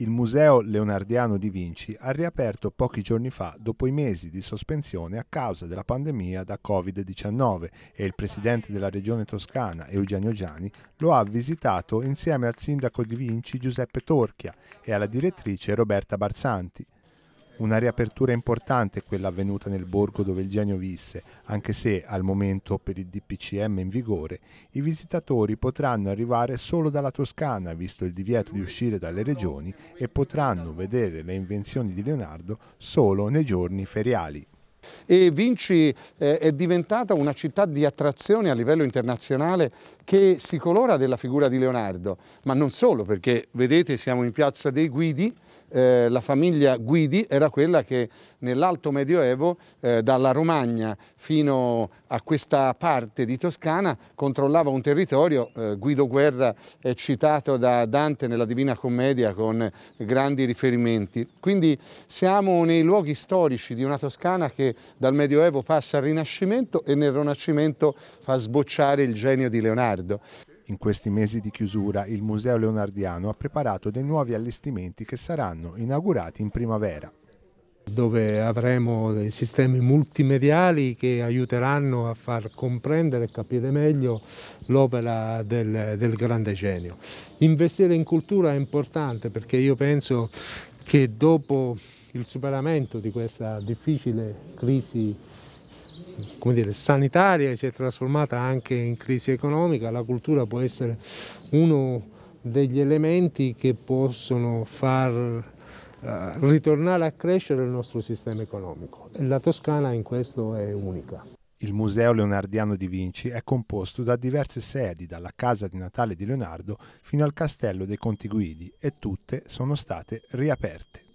Il Museo Leonardiano di Vinci ha riaperto pochi giorni fa dopo i mesi di sospensione a causa della pandemia da Covid-19 e il presidente della regione toscana Eugenio Gianni lo ha visitato insieme al sindaco di Vinci Giuseppe Torchia e alla direttrice Roberta Barzanti. Una riapertura importante è quella avvenuta nel borgo dove il genio visse, anche se al momento per il DPCM in vigore i visitatori potranno arrivare solo dalla Toscana, visto il divieto di uscire dalle regioni, e potranno vedere le invenzioni di Leonardo solo nei giorni feriali e Vinci eh, è diventata una città di attrazione a livello internazionale che si colora della figura di Leonardo, ma non solo perché vedete siamo in piazza dei Guidi eh, la famiglia Guidi era quella che nell'alto medioevo eh, dalla Romagna fino a questa parte di Toscana controllava un territorio, eh, Guido Guerra è citato da Dante nella Divina Commedia con grandi riferimenti. Quindi siamo nei luoghi storici di una Toscana che dal Medioevo passa al Rinascimento e nel Rinascimento fa sbocciare il genio di Leonardo. In questi mesi di chiusura il Museo Leonardiano ha preparato dei nuovi allestimenti che saranno inaugurati in primavera dove avremo dei sistemi multimediali che aiuteranno a far comprendere e capire meglio l'opera del, del grande genio. Investire in cultura è importante perché io penso che dopo il superamento di questa difficile crisi come dire, sanitaria e si è trasformata anche in crisi economica, la cultura può essere uno degli elementi che possono far eh, ritornare a crescere il nostro sistema economico la Toscana in questo è unica. Il Museo Leonardiano di Vinci è composto da diverse sedi, dalla casa di Natale di Leonardo fino al castello dei Contiguidi e tutte sono state riaperte.